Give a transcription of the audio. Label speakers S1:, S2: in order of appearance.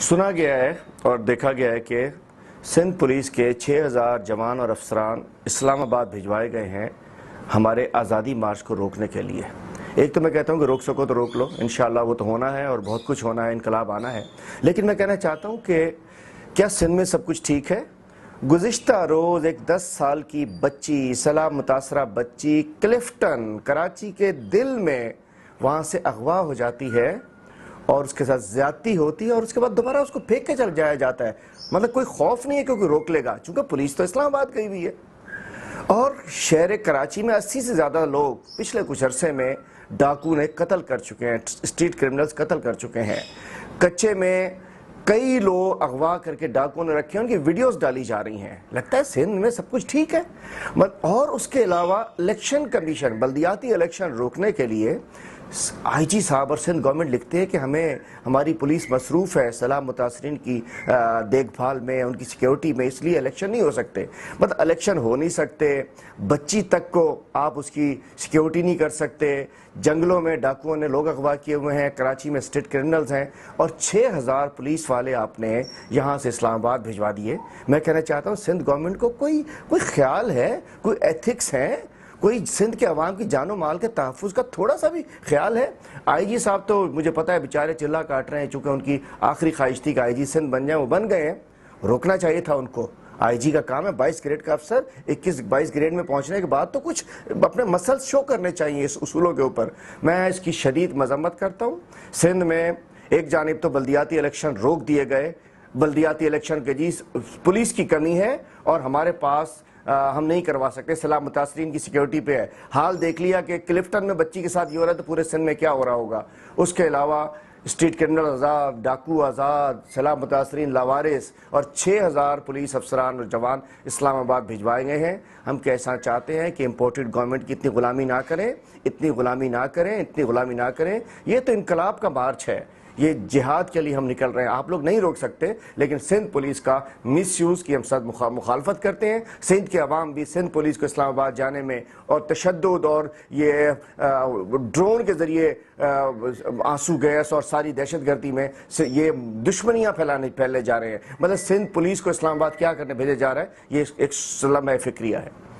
S1: सुना गया है और देखा गया है कि सिंध पुलिस के 6000 जवान और अफसरान इस्लामाबाद भिजवाए गए हैं हमारे आज़ादी मार्च को रोकने के लिए एक तो मैं कहता हूँ कि रोक सको तो रोक लो इन वो तो होना है और बहुत कुछ होना है इनकलाब आना है लेकिन मैं कहना चाहता हूँ कि क्या सिंध में सब कुछ ठीक है गुज्त रोज़ एक 10 साल की बच्ची सलाह मुतासरा बच्ची क्लिफ्टन कराची के दिल में वहाँ से अगवा हो जाती है और उसके साथ ज्यादती होती है और उसके बाद दोबारा उसको फेंक के चल जाया जाता है मतलब कोई खौफ नहीं है क्योंकि रोक लेगा चूंकि पुलिस तो इस्लामाबाद गई हुई है और शहर कराची में 80 से ज़्यादा लोग पिछले कुछ अरसे में डाकू ने कत्ल कर चुके हैं स्ट्रीट क्रिमिनल्स कत्ल कर चुके हैं कच्चे में कई लोग अगवा करके डाकू ने रखे उनकी वीडियोस डाली जा रही हैं लगता है सिंध में सब कुछ ठीक है और उसके अलावा इलेक्शन कमीशन बल्दियाती इलेक्शन रोकने के लिए आई जी साहब और सिंध गवर्नमेंट लिखते हैं कि हमें हमारी पुलिस मसरूफ़ है सलाम मुतासरीन की देखभाल में उनकी सिक्योरिटी में इसलिए इलेक्शन नहीं हो सकते मतलब इलेक्शन हो नहीं सकते बच्ची तक को आप उसकी सिक्योरिटी नहीं कर सकते जंगलों में डाकुओं ने लोग अगवा किए हुए हैं कराची में स्टेट क्रिमिनल्स हैं और हज़ार पुलिस वाले आपने यहाँ से इस्लामाबाद भिजवा दिए मैं कहना चाहता हूँ सिंध गवर्नमेंट को कोई कोई ख्याल है कोई एथिक्स हैं कोई सिंध के अवाम की जानो माल के तहफ़ का थोड़ा सा भी ख्याल है आई जी साहब तो मुझे पता है बेचारे चिल्ला काट रहे हैं चूँकि उनकी आखिरी ख्वाहिश थी कि आई जी सिंध बन जाए वो बन गए हैं रोकना चाहिए था उनको आईजी का काम है 22 ग्रेड का अफसर 21 बाईस ग्रेड में पहुंचने के बाद तो कुछ अपने मसल शो करने चाहिए इस उसूलों के ऊपर मैं इसकी शदीद मजम्मत करता हूँ सिंध में एक जानब तो बल्दियाती इलेक्शन रोक दिए गए बल्दियाती इलेक्शन के जी पुलिस की कमी है और हमारे पास हम नहीं करवा सकते सलाह मुतासरीन की सिक्योरिटी पे है हाल देख लिया कि क्लिफ्टन में बच्ची के साथ ये हो रहा है तो पूरे सिंध में क्या हो रहा होगा उसके अलावा स्ट्रीट क्रिमिनल आज़ाद डाकू आज़ाद सलाह मुतासरीन लावारिस और छः हज़ार पुलिस अफसरान और जवान इस्लामाबाद भिजवाए गए हैं हम कैसा चाहते हैं कि इम्पोर्टेड गवर्नमेंट की इतनी गुलामी ना करें इतनी गुलामी ना करें इतनी गुलामी ना करें ये तो इनकलाब का मार्च है ये जिहाद के लिए हम निकल रहे हैं आप लोग नहीं रोक सकते लेकिन सिंध पुलिस का मिस यूज़ की हम सद मुखालफत करते हैं सिंध के अवाम भी सिंध पुलिस को इस्लामाबाद जाने में और तशद और ये ड्रोन के ज़रिए आंसू गैस और सारी दहशत गर्दी में ये दुश्मनियाँ फैलाने फैले जा रहे हैं मतलब सिंध पुलिस को इस्लामाबाद क्या करने भेजे जा रहा है ये एक सलम फिक्रिया है